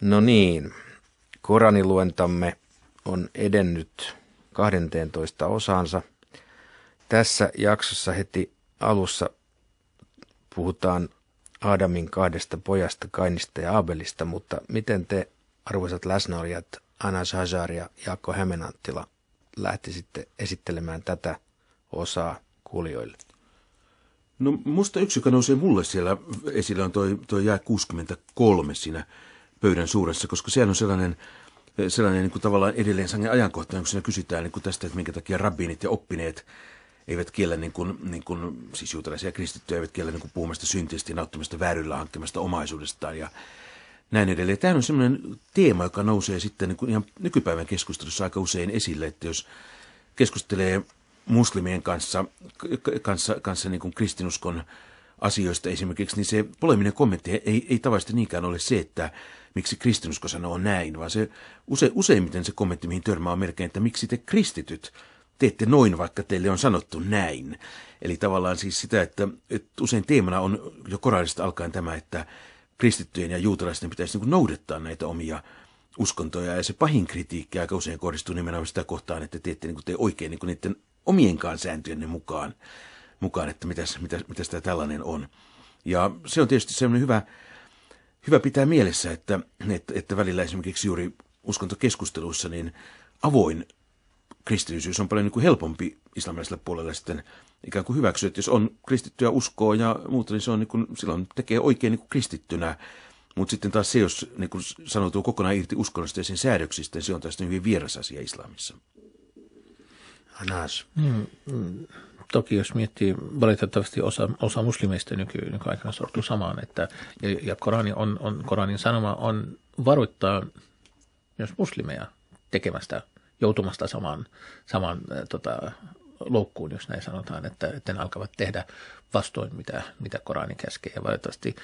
No niin, Koraniluentamme on edennyt 12 osaansa. Tässä jaksossa heti alussa puhutaan Aadamin kahdesta pojasta, Kainista ja Abelista, mutta miten te, arvoisat läsnäolijat, Anna Hajar ja Jaakko Hämenanttila, lähtisitte esittelemään tätä osaa kuulijoille? No musta yksi, joka nousee mulle siellä esillä on toi, toi jää 63 siinä pöydän suuressa, koska siellä on sellainen, eh, sellainen niin kuin tavallaan edelleen sangen ajankohtainen, kun siinä kysytään niin kuin tästä, että minkä takia rabbiinit ja oppineet eivät kiellä, niin kuin, niin kuin, siis juutalaisia kristittyjä eivät kiellä niin kuin puhumasta syntiästi ja nauttimasta vääryllä hankkimasta omaisuudestaan ja näin edelleen. Tämä on sellainen teema, joka nousee sitten niin kuin ihan nykypäivän keskustelussa aika usein esille, että jos keskustelee muslimien kanssa, kanssa, kanssa niin kuin kristinuskon asioista esimerkiksi, niin se poleminen kommentti ei, ei tavallisesti niinkään ole se, että miksi kristinusko sanoo näin, vaan se use, useimmiten se kommentti, mihin törmää on melkein, että miksi te kristityt teette noin, vaikka teille on sanottu näin. Eli tavallaan siis sitä, että, että usein teemana on jo korallista alkaen tämä, että kristittyjen ja juutalaisten pitäisi niin noudattaa näitä omia uskontoja. Ja se pahin kritiikki aika usein kohdistuu nimenomaan sitä kohtaan, että teette niin kuin te oikein niin kuin niiden omienkaan sääntöjenne mukaan, mukaan että mitä tämä tällainen on. Ja se on tietysti semmoinen hyvä hyvä pitää mielessä, että, että, että välillä esimerkiksi juuri uskontokeskusteluissa niin avoin kristillisyys on paljon niin kuin helpompi islamilaisella puolella sitten ikään kuin hyväksyä. Että jos on kristittyä uskoa ja muuta, niin se on niin kuin, silloin tekee oikein niin kuin kristittynä. Mutta sitten taas se, jos niin kuin sanoutuu kokonaan irti uskonnosta ja sen säädöksistä, niin se on tästä niin hyvin vieras asia islamissa. Anas, mm, mm toki jos miettii, valitettavasti osa, osa muslimeista nyky, nykyaikana sortuu samaan, että, ja, ja Korani on, on, Koranin sanoma on varoittaa myös muslimeja tekemästä, joutumasta samaan, samaan tota, loukkuun, jos näin sanotaan, että, että ne alkavat tehdä vastoin, mitä, mitä Korani käskee. Ja valitettavasti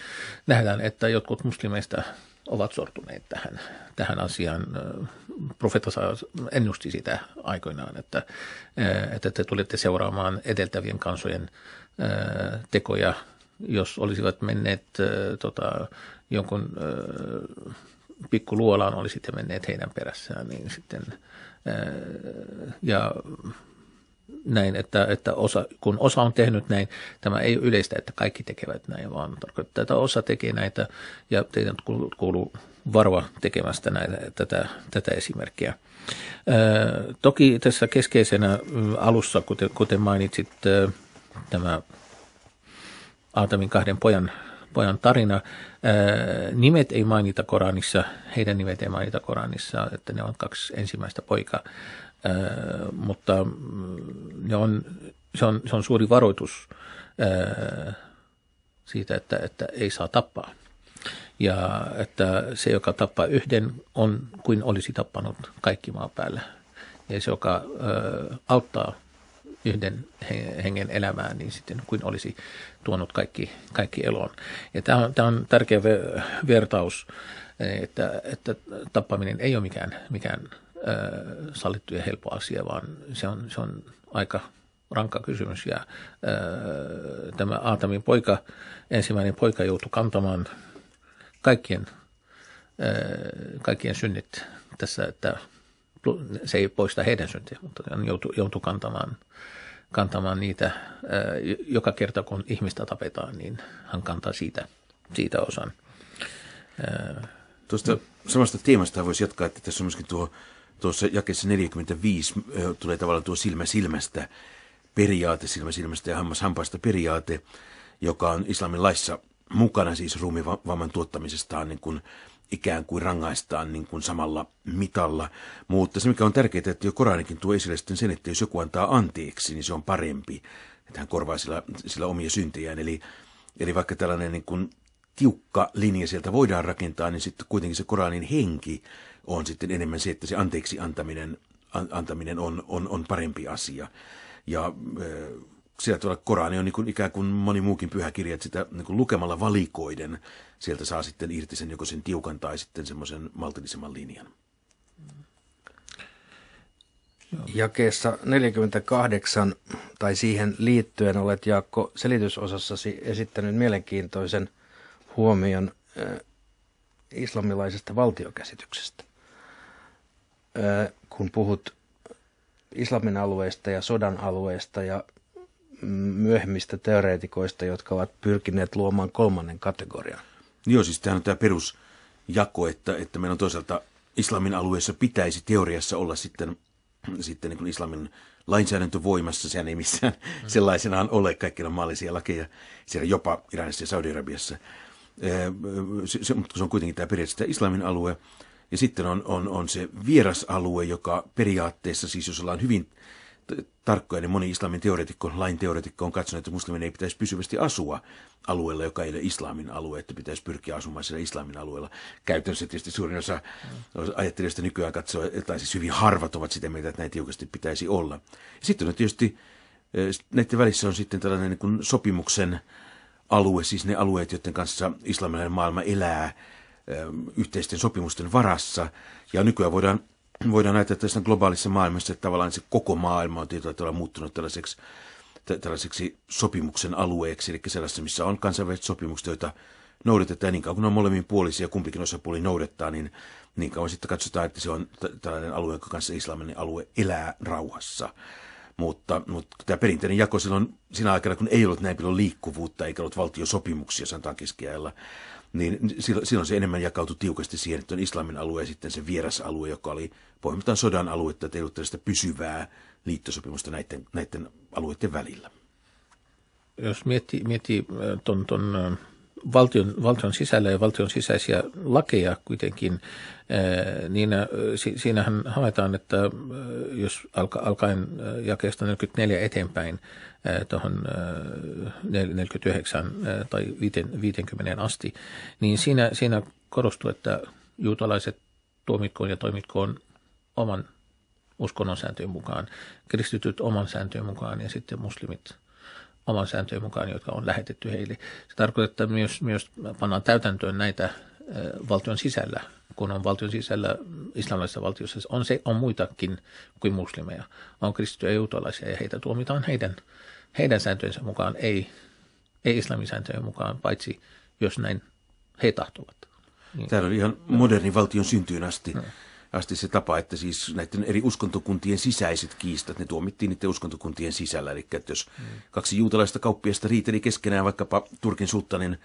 nähdään, että jotkut muslimeista ovat sortuneet tähän, tähän asiaan. Profeetta ennusti sitä aikoinaan, että, että te tulette seuraamaan edeltävien kansojen tekoja, jos olisivat menneet tota, jonkun pikkuluolaan, olisitte menneet heidän perässään, niin sitten ja näin, että, että osa, kun osa on tehnyt näin, tämä ei ole yleistä, että kaikki tekevät näin, vaan tarkoittaa, että osa tekee näitä ja teidän kuuluu varoa tekemästä näitä, tätä, tätä esimerkkiä. Ö, toki tässä keskeisenä alussa, kuten, kuten mainitsit, tämä Aatamin kahden pojan pojan tarina. Äh, nimet ei mainita Koranissa, heidän nimet ei mainita Koranissa, että ne on kaksi ensimmäistä poikaa, äh, mutta mm, ne on, se, on, se on suuri varoitus äh, siitä, että, että ei saa tappaa. Ja että se, joka tappaa yhden, on kuin olisi tappanut kaikki maan päällä. Ja se, joka auttaa yhden hengen elämään niin sitten kuin olisi tuonut kaikki, kaikki eloon. Ja tämä on, tämä on tärkeä vertaus, että, että tappaminen ei ole mikään, mikään sallittu ja helppo asia, vaan se on, se on aika rankka kysymys. Ja tämä Aatamin poika, ensimmäinen poika joutui kantamaan kaikkien, kaikkien synnit tässä, että – se ei poista heidän syntiä, mutta joutui joutu kantamaan, kantamaan niitä. Joka kerta kun ihmistä tapetaan, niin hän kantaa siitä, siitä osan. Tuosta no. samasta teemasta voisi jatkaa, että tässä on myöskin tuo, tuossa jakessa 45 tulee tavallaan tuo silmä silmästä periaate, silmä silmästä ja hammas hampaista periaate, joka on islamin laissa mukana siis ruumivamman tuottamisestaan niin kuin ikään kuin rangaistaan niin kuin samalla mitalla. Mutta se, mikä on tärkeää, että jo Koranikin tuo esille sitten sen, että jos joku antaa anteeksi, niin se on parempi, että hän korvaa sillä, sillä omia syntejään. Eli, eli vaikka tällainen niin kuin tiukka linja sieltä voidaan rakentaa, niin sitten kuitenkin se Koranin henki on sitten enemmän se, että se anteeksi antaminen, an, antaminen on, on, on parempi asia. Ja... Öö, sillä tavalla Korani on niin kuin ikään kuin moni muukin pyhäkirja, että sitä niin kuin lukemalla valikoiden sieltä saa sitten irti sen joko sen tiukan tai sitten semmoisen maltillisemman linjan. Jakeessa 48 tai siihen liittyen olet Jaakko selitysosassasi esittänyt mielenkiintoisen huomion äh, islamilaisesta valtiokäsityksestä. Äh, kun puhut islamin alueesta ja sodan alueesta ja myöhemmistä teoreetikoista, jotka ovat pyrkineet luomaan kolmannen kategorian. Joo, siis tämä on tämä perusjako, että, että meillä on toisaalta islamin alueessa pitäisi teoriassa olla sitten, sitten niin kuin islamin lainsäädäntö voimassa, sehän ei missään mm. sellaisenaan ole, kaikilla on maallisia lakeja, siellä jopa Iranissa ja Saudi-Arabiassa. Se, se, mutta se on kuitenkin tämä periaatteessa tämä islamin alue, ja sitten on, on, on se vieras alue, joka periaatteessa, siis jos ollaan hyvin tarkkoja, niin moni islamin teoretikko, lain teoretikko on katsonut, että muslimin ei pitäisi pysyvästi asua alueella, joka ei ole islamin alue, että pitäisi pyrkiä asumaan siellä islamin alueella. Käytännössä tietysti suurin osa ajattelijoista nykyään katsoo, tai siis hyvin harvat ovat sitä mieltä, että näin tiukasti pitäisi olla. Sitten on tietysti, eh, näiden välissä on sitten tällainen niin sopimuksen alue, siis ne alueet, joiden kanssa islamilainen maailma elää eh, yhteisten sopimusten varassa. Ja nykyään voidaan voidaan näyttää tässä globaalissa maailmassa, että tavallaan se koko maailma on tietyllä tavalla muuttunut tällaiseksi, tällaiseksi sopimuksen alueeksi, eli sellaisessa, missä on kansainväliset sopimukset, joita noudatetaan niin kauan kuin on molemmin puolisia ja kumpikin osapuoli noudattaa, niin niin kauan sitten katsotaan, että se on tällainen alue, jonka kanssa islamin alue elää rauhassa. Mutta, mutta tämä perinteinen jako silloin sinä aikana, kun ei ollut näin paljon liikkuvuutta eikä ollut valtiosopimuksia, sanotaan keskiajalla, niin silloin se enemmän jakautui tiukasti siihen, että on islamin alue ja sitten se vieras alue, joka oli pohjimmiltaan sodan alue, että ei ollut pysyvää liittosopimusta näiden, näiden alueiden välillä. Jos miettii, miettii äh, ton, ton äh, valtion, valtion sisällä ja valtion sisäisiä lakeja kuitenkin, niin siinähän havaitaan, että jos alkaen jakeesta 44 eteenpäin tuohon 49 tai 50 asti, niin siinä, siinä korostuu, että juutalaiset tuomitkoon ja toimitkoon oman uskonnon sääntöjen mukaan, kristityt oman sääntöjen mukaan ja sitten muslimit – oman sääntöjen mukaan, jotka on lähetetty heille. Se tarkoittaa, että myös, myös pannaan täytäntöön näitä valtion sisällä, kun on valtion sisällä islamilaisessa valtiossa, on, se, on muitakin kuin muslimeja. On kristittyjä ja juutalaisia ja heitä tuomitaan heidän, heidän sääntöjensä mukaan, ei, ei islamisääntöjen mukaan, paitsi jos näin he tahtovat. Täällä oli ihan moderni valtion syntyyn asti. No asti se tapa, että siis näiden eri uskontokuntien sisäiset kiistat, ne tuomittiin niiden uskontokuntien sisällä. Eli että jos kaksi juutalaista kauppiasta riiteli keskenään vaikkapa Turkin sultanin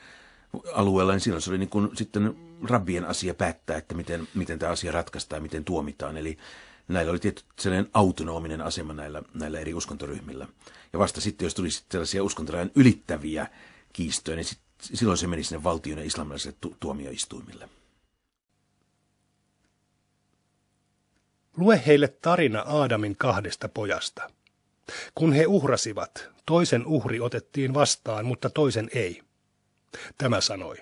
alueella, niin silloin se oli niin kuin sitten rabbien asia päättää, että miten, miten tämä asia ratkaistaan ja miten tuomitaan. Eli näillä oli tietty sellainen autonominen asema näillä, näillä eri uskontoryhmillä. Ja vasta sitten, jos tuli tällaisia sellaisia uskontorajan ylittäviä kiistoja, niin sit, silloin se meni sinne valtion ja islamilaisille tu- tuomioistuimille. Lue heille tarina Aadamin kahdesta pojasta. Kun he uhrasivat, toisen uhri otettiin vastaan, mutta toisen ei. Tämä sanoi,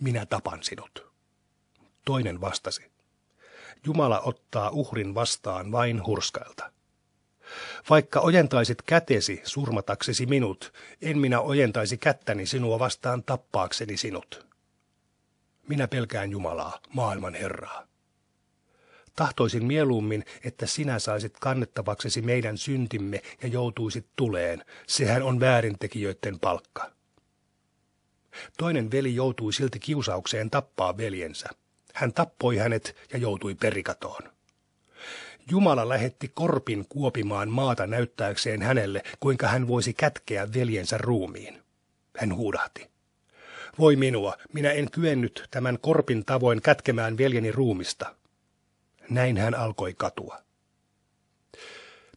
minä tapan sinut. Toinen vastasi, Jumala ottaa uhrin vastaan vain hurskailta. Vaikka ojentaisit kätesi surmataksesi minut, en minä ojentaisi kättäni sinua vastaan tappaakseni sinut. Minä pelkään Jumalaa, maailman Herraa. Tahtoisin mieluummin, että sinä saisit kannettavaksesi meidän syntimme ja joutuisit tuleen. Sehän on väärintekijöiden palkka. Toinen veli joutui silti kiusaukseen tappaa veljensä. Hän tappoi hänet ja joutui perikatoon. Jumala lähetti korpin kuopimaan maata näyttääkseen hänelle, kuinka hän voisi kätkeä veljensä ruumiin. Hän huudahti. Voi minua, minä en kyennyt tämän korpin tavoin kätkemään veljeni ruumista. Näin hän alkoi katua.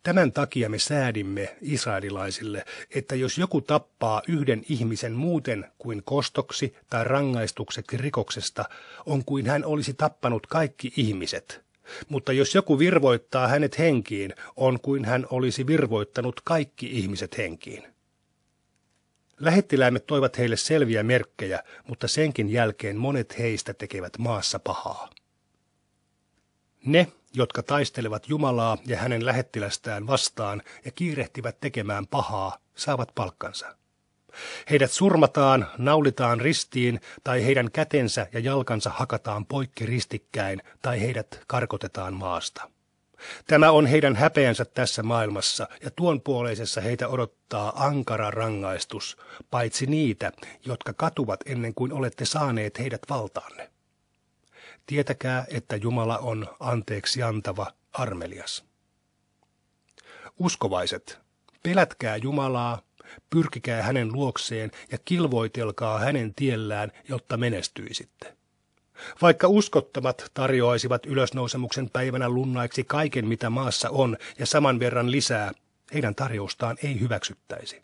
Tämän takia me säädimme israelilaisille, että jos joku tappaa yhden ihmisen muuten kuin kostoksi tai rangaistukseksi rikoksesta, on kuin hän olisi tappanut kaikki ihmiset. Mutta jos joku virvoittaa hänet henkiin, on kuin hän olisi virvoittanut kaikki ihmiset henkiin. Lähettiläimet toivat heille selviä merkkejä, mutta senkin jälkeen monet heistä tekevät maassa pahaa. Ne, jotka taistelevat Jumalaa ja hänen lähettilästään vastaan ja kiirehtivät tekemään pahaa, saavat palkkansa. Heidät surmataan, naulitaan ristiin tai heidän kätensä ja jalkansa hakataan poikki ristikkäin tai heidät karkotetaan maasta. Tämä on heidän häpeänsä tässä maailmassa ja tuon puoleisessa heitä odottaa ankara rangaistus, paitsi niitä, jotka katuvat ennen kuin olette saaneet heidät valtaanne. Tietäkää, että Jumala on anteeksi antava armelias. Uskovaiset, pelätkää Jumalaa, pyrkikää hänen luokseen ja kilvoitelkaa hänen tiellään, jotta menestyisitte. Vaikka uskottomat tarjoaisivat ylösnousemuksen päivänä lunnaiksi kaiken, mitä maassa on, ja saman verran lisää, heidän tarjoustaan ei hyväksyttäisi.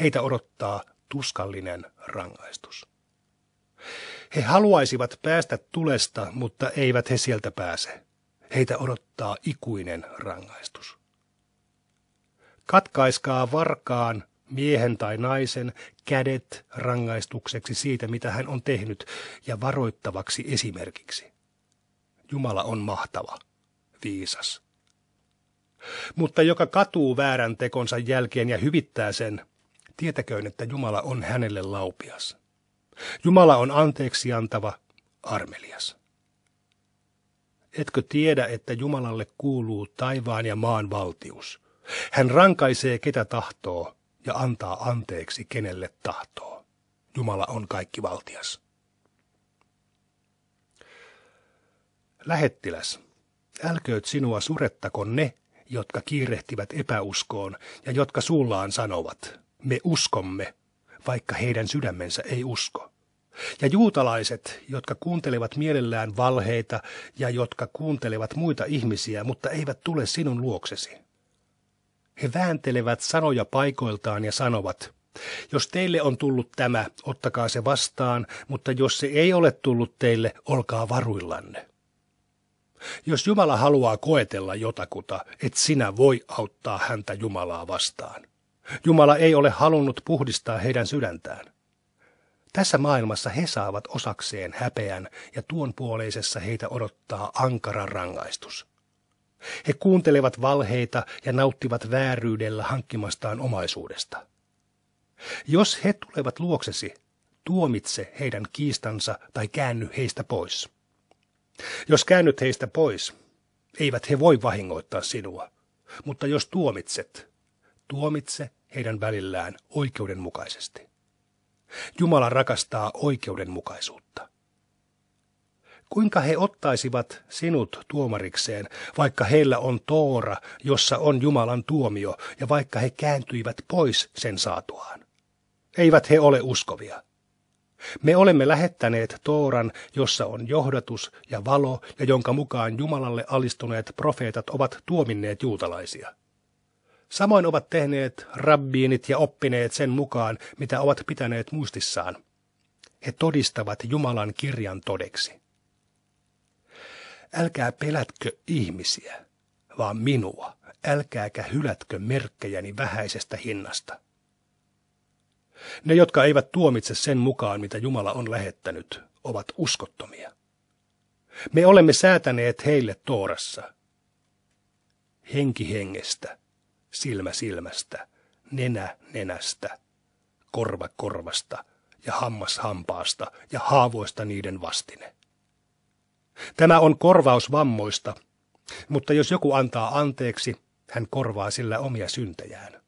Heitä odottaa tuskallinen rangaistus. He haluaisivat päästä tulesta, mutta eivät he sieltä pääse. Heitä odottaa ikuinen rangaistus. Katkaiskaa varkaan miehen tai naisen kädet rangaistukseksi siitä, mitä hän on tehnyt, ja varoittavaksi esimerkiksi. Jumala on mahtava, viisas. Mutta joka katuu väärän tekonsa jälkeen ja hyvittää sen, tietäköön, että Jumala on hänelle laupias. Jumala on anteeksi antava, armelias. Etkö tiedä, että Jumalalle kuuluu taivaan ja maan valtius? Hän rankaisee ketä tahtoo ja antaa anteeksi kenelle tahtoo. Jumala on kaikki valtias. Lähettiläs, älkööt sinua surettako ne, jotka kiirehtivät epäuskoon ja jotka suullaan sanovat, me uskomme, vaikka heidän sydämensä ei usko. Ja juutalaiset, jotka kuuntelevat mielellään valheita ja jotka kuuntelevat muita ihmisiä, mutta eivät tule sinun luoksesi. He vääntelevät sanoja paikoiltaan ja sanovat, jos teille on tullut tämä, ottakaa se vastaan, mutta jos se ei ole tullut teille, olkaa varuillanne. Jos Jumala haluaa koetella jotakuta, et sinä voi auttaa häntä Jumalaa vastaan. Jumala ei ole halunnut puhdistaa heidän sydäntään. Tässä maailmassa he saavat osakseen häpeän ja tuon puoleisessa heitä odottaa ankara rangaistus. He kuuntelevat valheita ja nauttivat vääryydellä hankkimastaan omaisuudesta. Jos he tulevat luoksesi, tuomitse heidän kiistansa tai käänny heistä pois. Jos käännyt heistä pois, eivät he voi vahingoittaa sinua, mutta jos tuomitset, tuomitse heidän välillään oikeudenmukaisesti. Jumala rakastaa oikeudenmukaisuutta. Kuinka he ottaisivat sinut tuomarikseen, vaikka heillä on toora, jossa on Jumalan tuomio, ja vaikka he kääntyivät pois sen saatuaan? Eivät he ole uskovia. Me olemme lähettäneet Tooran, jossa on johdatus ja valo, ja jonka mukaan Jumalalle alistuneet profeetat ovat tuominneet juutalaisia. Samoin ovat tehneet rabbiinit ja oppineet sen mukaan, mitä ovat pitäneet muistissaan. He todistavat Jumalan kirjan todeksi. Älkää pelätkö ihmisiä, vaan minua. Älkääkä hylätkö merkkejäni vähäisestä hinnasta. Ne, jotka eivät tuomitse sen mukaan, mitä Jumala on lähettänyt, ovat uskottomia. Me olemme säätäneet heille Toorassa. Henki hengestä silmä silmästä, nenä nenästä, korva korvasta ja hammas hampaasta ja haavoista niiden vastine. Tämä on korvaus vammoista, mutta jos joku antaa anteeksi, hän korvaa sillä omia syntejään.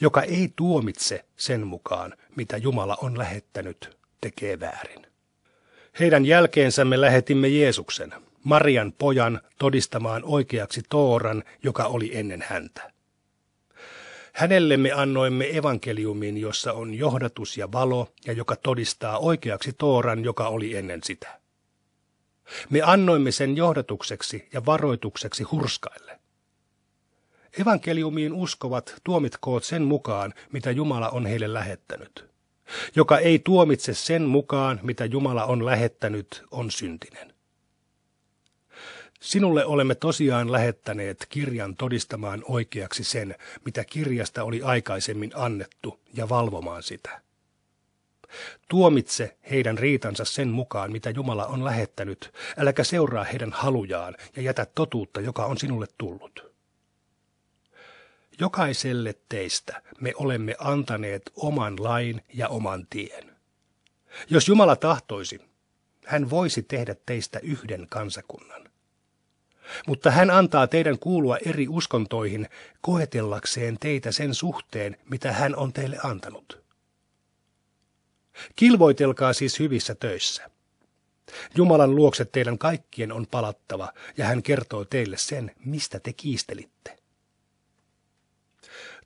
Joka ei tuomitse sen mukaan, mitä Jumala on lähettänyt, tekee väärin. Heidän jälkeensä me lähetimme Jeesuksen, Marian pojan, todistamaan oikeaksi Tooran, joka oli ennen häntä. Hänelle me annoimme evankeliumin, jossa on johdatus ja valo, ja joka todistaa oikeaksi Tooran, joka oli ennen sitä. Me annoimme sen johdatukseksi ja varoitukseksi hurskaille. Evankeliumiin uskovat tuomitkoot sen mukaan, mitä Jumala on heille lähettänyt. Joka ei tuomitse sen mukaan, mitä Jumala on lähettänyt, on syntinen. Sinulle olemme tosiaan lähettäneet kirjan todistamaan oikeaksi sen, mitä kirjasta oli aikaisemmin annettu, ja valvomaan sitä. Tuomitse heidän riitansa sen mukaan, mitä Jumala on lähettänyt, äläkä seuraa heidän halujaan ja jätä totuutta, joka on sinulle tullut. Jokaiselle teistä me olemme antaneet oman lain ja oman tien. Jos Jumala tahtoisi, hän voisi tehdä teistä yhden kansakunnan mutta hän antaa teidän kuulua eri uskontoihin koetellakseen teitä sen suhteen, mitä hän on teille antanut. Kilvoitelkaa siis hyvissä töissä. Jumalan luokse teidän kaikkien on palattava, ja hän kertoo teille sen, mistä te kiistelitte.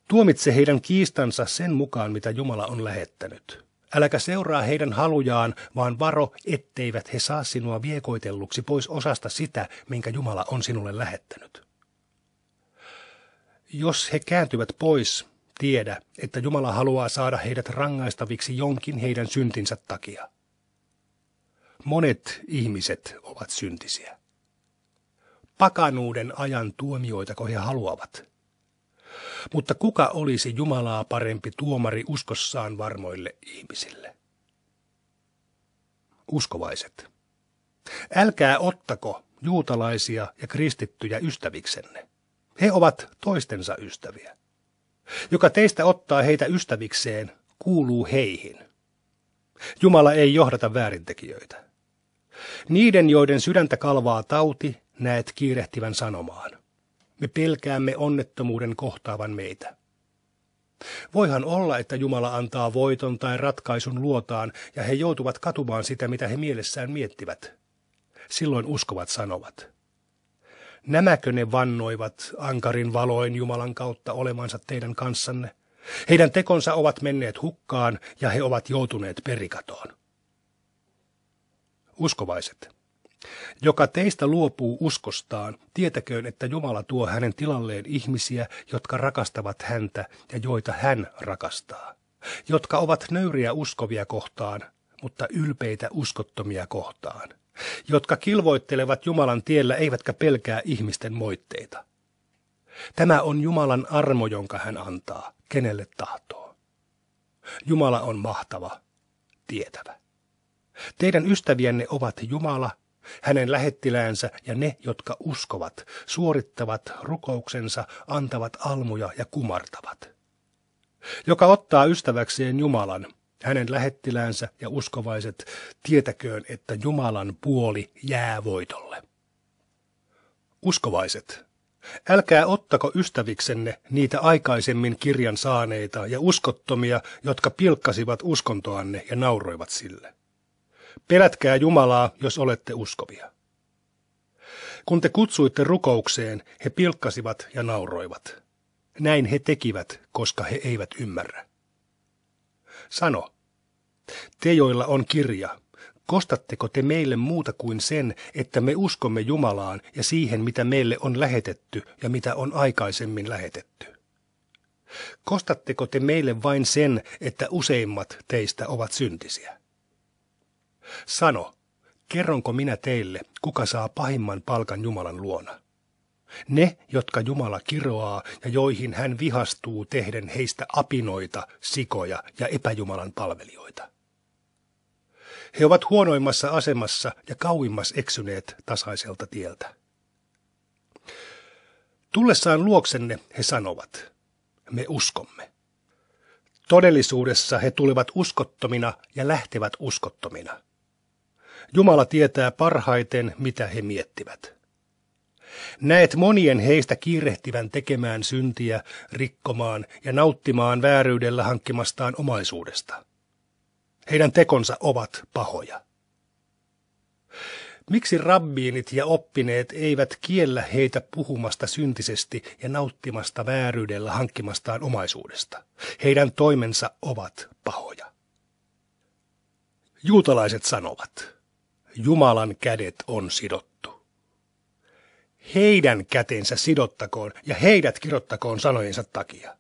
Tuomitse heidän kiistansa sen mukaan, mitä Jumala on lähettänyt. Äläkä seuraa heidän halujaan, vaan varo, etteivät he saa sinua viekoitelluksi pois osasta sitä, minkä Jumala on sinulle lähettänyt. Jos he kääntyvät pois, tiedä, että Jumala haluaa saada heidät rangaistaviksi jonkin heidän syntinsä takia. Monet ihmiset ovat syntisiä. Pakanuuden ajan tuomioitako he haluavat – mutta kuka olisi Jumalaa parempi tuomari uskossaan varmoille ihmisille? Uskovaiset. Älkää ottako juutalaisia ja kristittyjä ystäviksenne. He ovat toistensa ystäviä. Joka teistä ottaa heitä ystävikseen, kuuluu heihin. Jumala ei johdata väärintekijöitä. Niiden, joiden sydäntä kalvaa tauti, näet kiirehtivän sanomaan. Me pelkäämme onnettomuuden kohtaavan meitä. Voihan olla, että Jumala antaa voiton tai ratkaisun luotaan, ja he joutuvat katumaan sitä, mitä he mielessään miettivät. Silloin uskovat sanovat. Nämäkö ne vannoivat ankarin valoin Jumalan kautta olemansa teidän kanssanne? Heidän tekonsa ovat menneet hukkaan ja he ovat joutuneet perikatoon. Uskovaiset. Joka teistä luopuu uskostaan, tietäköön, että Jumala tuo hänen tilalleen ihmisiä, jotka rakastavat häntä ja joita hän rakastaa, jotka ovat nöyriä uskovia kohtaan, mutta ylpeitä uskottomia kohtaan, jotka kilvoittelevat Jumalan tiellä eivätkä pelkää ihmisten moitteita. Tämä on Jumalan armo, jonka hän antaa, kenelle tahtoo. Jumala on mahtava, tietävä. Teidän ystävienne ovat Jumala hänen lähettiläänsä ja ne, jotka uskovat, suorittavat rukouksensa, antavat almuja ja kumartavat. Joka ottaa ystäväkseen Jumalan, hänen lähettiläänsä ja uskovaiset, tietäköön, että Jumalan puoli jää voitolle. Uskovaiset, älkää ottako ystäviksenne niitä aikaisemmin kirjan saaneita ja uskottomia, jotka pilkkasivat uskontoanne ja nauroivat sille. Pelätkää Jumalaa, jos olette uskovia. Kun te kutsuitte rukoukseen, he pilkkasivat ja nauroivat. Näin he tekivät, koska he eivät ymmärrä. Sano, te joilla on kirja, kostatteko te meille muuta kuin sen, että me uskomme Jumalaan ja siihen, mitä meille on lähetetty ja mitä on aikaisemmin lähetetty? Kostatteko te meille vain sen, että useimmat teistä ovat syntisiä? Sano, kerronko minä teille, kuka saa pahimman palkan Jumalan luona? Ne, jotka Jumala kiroaa ja joihin hän vihastuu tehden heistä apinoita, sikoja ja epäjumalan palvelijoita. He ovat huonoimmassa asemassa ja kauimmas eksyneet tasaiselta tieltä. Tullessaan luoksenne he sanovat, me uskomme. Todellisuudessa he tulevat uskottomina ja lähtevät uskottomina. Jumala tietää parhaiten, mitä he miettivät. Näet monien heistä kiirehtivän tekemään syntiä, rikkomaan ja nauttimaan vääryydellä hankkimastaan omaisuudesta. Heidän tekonsa ovat pahoja. Miksi rabbiinit ja oppineet eivät kiellä heitä puhumasta syntisesti ja nauttimasta vääryydellä hankkimastaan omaisuudesta? Heidän toimensa ovat pahoja. Juutalaiset sanovat. Jumalan kädet on sidottu. Heidän kätensä sidottakoon ja heidät kirottakoon sanojensa takia.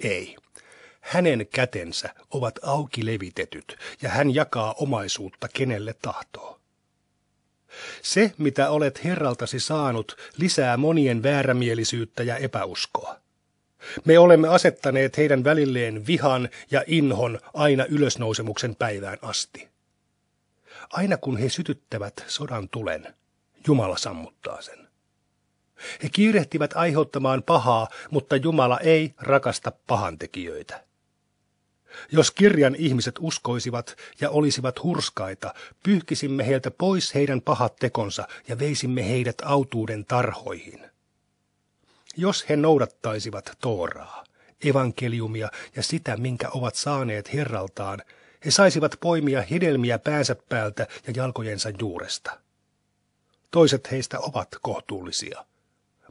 Ei. Hänen kätensä ovat auki levitetyt ja hän jakaa omaisuutta kenelle tahtoo. Se, mitä olet herraltasi saanut, lisää monien väärämielisyyttä ja epäuskoa. Me olemme asettaneet heidän välilleen vihan ja inhon aina ylösnousemuksen päivään asti. Aina kun he sytyttävät sodan tulen, Jumala sammuttaa sen. He kiirehtivät aiheuttamaan pahaa, mutta Jumala ei rakasta pahantekijöitä. Jos kirjan ihmiset uskoisivat ja olisivat hurskaita, pyyhkisimme heiltä pois heidän pahat tekonsa ja veisimme heidät autuuden tarhoihin. Jos he noudattaisivat Tooraa, evankeliumia ja sitä, minkä ovat saaneet Herraltaan – he saisivat poimia hedelmiä päänsä päältä ja jalkojensa juuresta. Toiset heistä ovat kohtuullisia,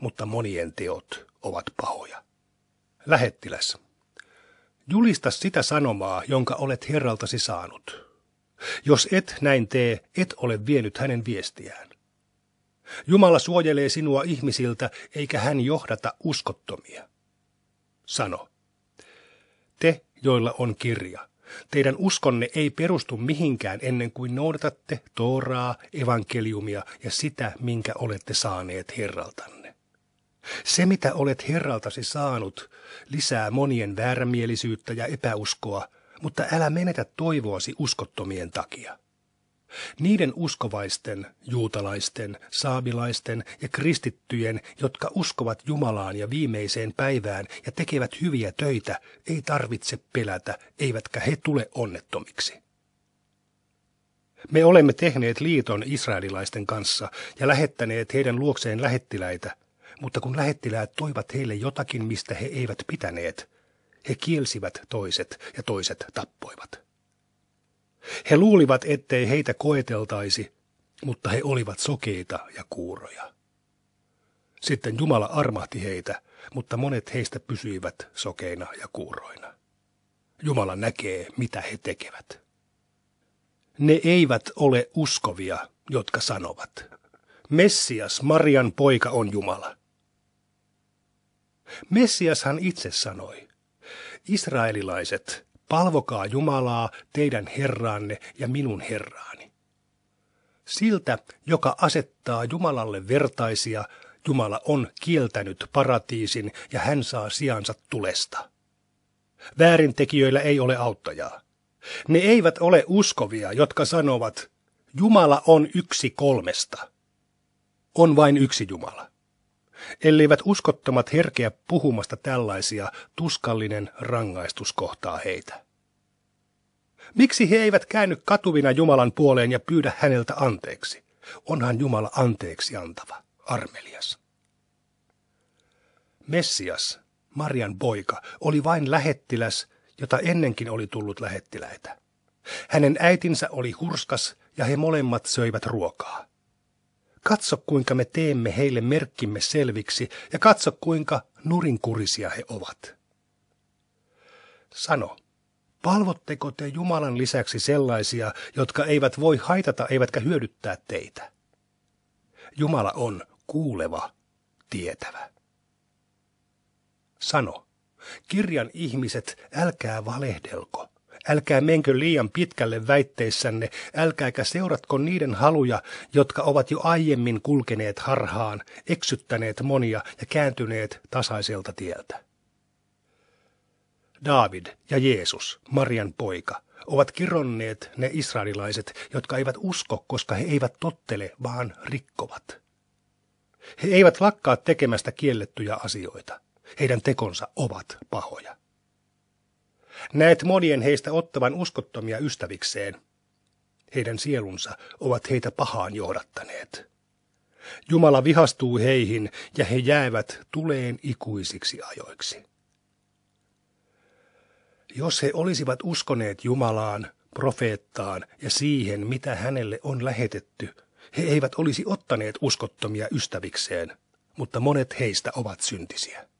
mutta monien teot ovat pahoja. Lähettiläs, julista sitä sanomaa, jonka olet Herraltasi saanut. Jos et näin tee, et ole vienyt hänen viestiään. Jumala suojelee sinua ihmisiltä, eikä hän johdata uskottomia. Sano, te, joilla on kirja, Teidän uskonne ei perustu mihinkään ennen kuin noudatatte Tooraa, evankeliumia ja sitä, minkä olette saaneet Herraltanne. Se, mitä olet Herraltasi saanut, lisää monien väärämielisyyttä ja epäuskoa, mutta älä menetä toivoasi uskottomien takia. Niiden uskovaisten, juutalaisten, saabilaisten ja kristittyjen, jotka uskovat Jumalaan ja viimeiseen päivään ja tekevät hyviä töitä, ei tarvitse pelätä, eivätkä he tule onnettomiksi. Me olemme tehneet liiton israelilaisten kanssa ja lähettäneet heidän luokseen lähettiläitä, mutta kun lähettiläät toivat heille jotakin, mistä he eivät pitäneet, he kielsivät toiset ja toiset tappoivat. He luulivat, ettei heitä koeteltaisi, mutta he olivat sokeita ja kuuroja. Sitten Jumala armahti heitä, mutta monet heistä pysyivät sokeina ja kuuroina. Jumala näkee, mitä he tekevät. Ne eivät ole uskovia, jotka sanovat, Messias, Marian poika, on Jumala. Messiashan itse sanoi, israelilaiset palvokaa Jumalaa, teidän Herraanne ja minun Herraani. Siltä, joka asettaa Jumalalle vertaisia, Jumala on kieltänyt paratiisin ja hän saa sijansa tulesta. Väärintekijöillä ei ole auttajaa. Ne eivät ole uskovia, jotka sanovat, Jumala on yksi kolmesta. On vain yksi Jumala elleivät uskottomat herkeä puhumasta tällaisia, tuskallinen rangaistus kohtaa heitä. Miksi he eivät käänny katuvina Jumalan puoleen ja pyydä häneltä anteeksi? Onhan Jumala anteeksi antava, armelias. Messias, Marian poika, oli vain lähettiläs, jota ennenkin oli tullut lähettiläitä. Hänen äitinsä oli hurskas ja he molemmat söivät ruokaa. Katso, kuinka me teemme heille merkkimme selviksi, ja katso, kuinka nurinkurisia he ovat. Sano, palvotteko te Jumalan lisäksi sellaisia, jotka eivät voi haitata eivätkä hyödyttää teitä? Jumala on kuuleva, tietävä. Sano, kirjan ihmiset, älkää valehdelko. Älkää menkö liian pitkälle väitteissänne, älkääkä seuratko niiden haluja, jotka ovat jo aiemmin kulkeneet harhaan, eksyttäneet monia ja kääntyneet tasaiselta tieltä. David ja Jeesus, Marian poika, ovat kironneet ne israelilaiset, jotka eivät usko, koska he eivät tottele, vaan rikkovat. He eivät lakkaa tekemästä kiellettyjä asioita. Heidän tekonsa ovat pahoja. Näet monien heistä ottavan uskottomia ystävikseen. Heidän sielunsa ovat heitä pahaan johdattaneet. Jumala vihastuu heihin ja he jäävät tuleen ikuisiksi ajoiksi. Jos he olisivat uskoneet Jumalaan, profeettaan ja siihen, mitä hänelle on lähetetty, he eivät olisi ottaneet uskottomia ystävikseen, mutta monet heistä ovat syntisiä.